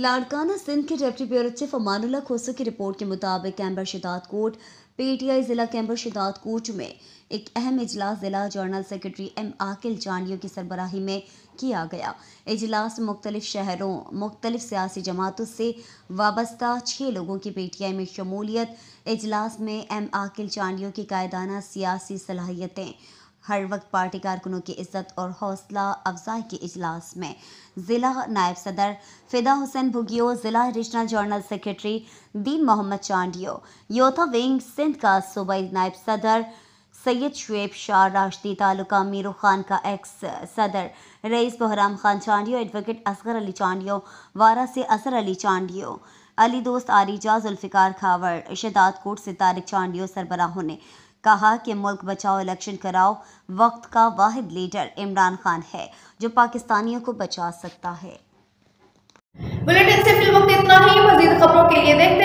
लाड़काना सिंध के deputy bureau chief Amanullah Khoso की report के मुताबिक कैम्बर शिदात कोट पीटीआई जिला कैम्बर शिदात कोट में एक अहम इजलास जिला general secretary M Aqil Janiyo की सरबराही में किया गया इजलास मुख्तलिफ शहरों मुख्तलिफ सियासी जमातों से वाबस्ता छः लोगों की पीटीआई में शमूलियत इजलास में एम आकिल चांडियो की कायदाना सियासी सलाहियतें हर वक्त पार्टी कारकुनों की इज्जत और हौसला अफजाई के इजलास में ज़िला नायब सदर फिदा हुसैन भुगियो ज़िला regional general secretary Deen Mohammad Chandio youth wing Sindh का सूबाई नायब सदर सैयद शुएब शाह राशदी तालुका मीरू खान का एक्स सदर रईस बहराम खान चांडियो एडवोकेट असगर अली चांडियो वारा से असर अली चांडियो अली दोस्त आरिजा जुल्फ़िकार खावर शिदात कोट से तारिक चांडियो सरबराहों ने कहा कि मुल्क बचाओ इलेक्शन कराओ वक्त का वाहिद लीडर इमरान खान है जो पाकिस्तानियों को बचा सकता है बुलेटिन से फिल्म इतना ही मजीद खबरों के लिए देखते